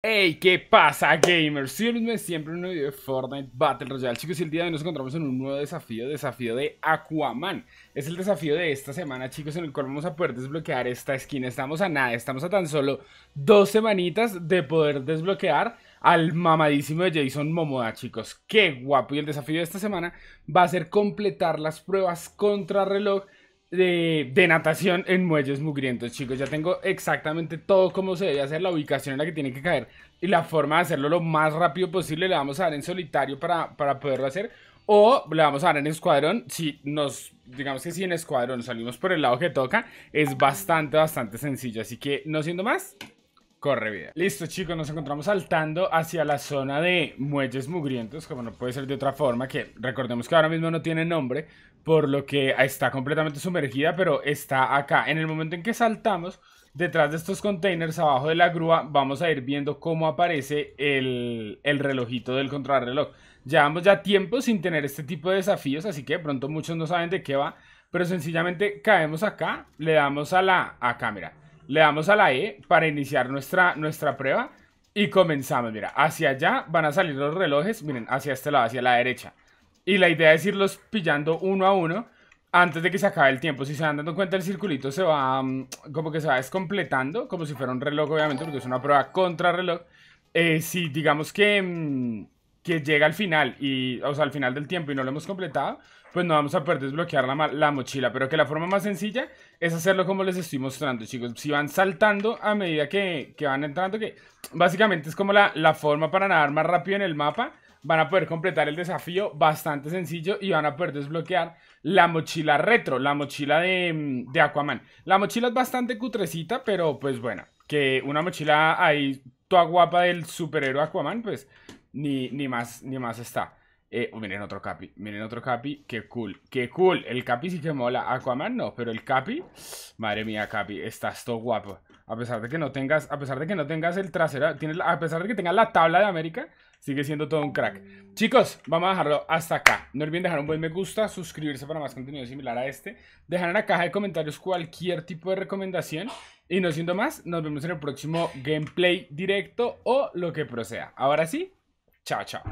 Hey, ¿qué pasa gamers? Siempre, siempre en un video de Fortnite Battle Royale Chicos, y el día de hoy nos encontramos en un nuevo desafío Desafío de Aquaman Es el desafío de esta semana chicos En el cual vamos a poder desbloquear esta skin Estamos a nada, estamos a tan solo Dos semanitas de poder desbloquear Al mamadísimo de Jason Momoda, Chicos, qué guapo Y el desafío de esta semana va a ser completar Las pruebas contra reloj de, natación en muelles mugrientos, chicos. Ya tengo exactamente todo como se debe hacer, la ubicación en la que tiene que caer y la forma de hacerlo lo más rápido posible. Le vamos a dar en solitario para, para poderlo hacer. O le vamos a dar en escuadrón. Si nos, digamos que si en escuadrón salimos por el lado que toca, es bastante, bastante sencillo. Así que, no siendo más, corre vida. Listo chicos, nos encontramos saltando hacia la zona de muelles mugrientos, como no puede ser de otra forma, que recordemos que ahora mismo no tiene nombre, por lo que está completamente sumergida, pero está acá. En el momento en que saltamos, detrás de estos containers, abajo de la grúa, vamos a ir viendo cómo aparece el, relojito del contrarreloj. Llevamos ya tiempo sin tener este tipo de desafíos, así que de pronto muchos no saben de qué va, pero sencillamente caemos acá, le damos a la... cámara le damos a la E para iniciar nuestra, nuestra prueba. Y comenzamos, mira, hacia allá van a salir los relojes, miren, hacia este lado, hacia la derecha. Y la idea es irlos pillando uno a uno antes de que se acabe el tiempo. Si se van dando cuenta, el circulito se va, mm, como que se va descompletando, como si fuera un reloj, obviamente, porque es una prueba contra reloj. Eh, si digamos que... Mm, que llega al final, y, o sea, al final del tiempo y no lo hemos completado, pues no vamos a poder desbloquear la, la, mochila. Pero que la forma más sencilla es hacerlo como les estoy mostrando, chicos. Si van saltando a medida que, que van entrando, que básicamente es como la, la forma para nadar más rápido en el mapa, van a poder completar el desafío bastante sencillo y van a poder desbloquear la mochila retro, la mochila de, de Aquaman. La mochila es bastante cutrecita, pero pues bueno, que una mochila ahí toda guapa del superhéroe Aquaman, pues ni, más, ni más está. Eh, oh, miren otro Capi, miren otro Capi, qué cool, qué cool. El Capi sí que mola, Aquaman no, pero el Capi, madre mía, Capi, estás todo guapo. A pesar de que no tengas, a pesar de que no tengas el trasero, a pesar de que tengas la tabla de América, sigue siendo todo un crack. Chicos, vamos a dejarlo hasta acá. No olviden dejar un buen me gusta, suscribirse para más contenido similar a este, dejar en la caja de comentarios cualquier tipo de recomendación y no siendo más, nos vemos en el próximo gameplay directo o lo que proceda. Ahora sí, Tchau, tchau.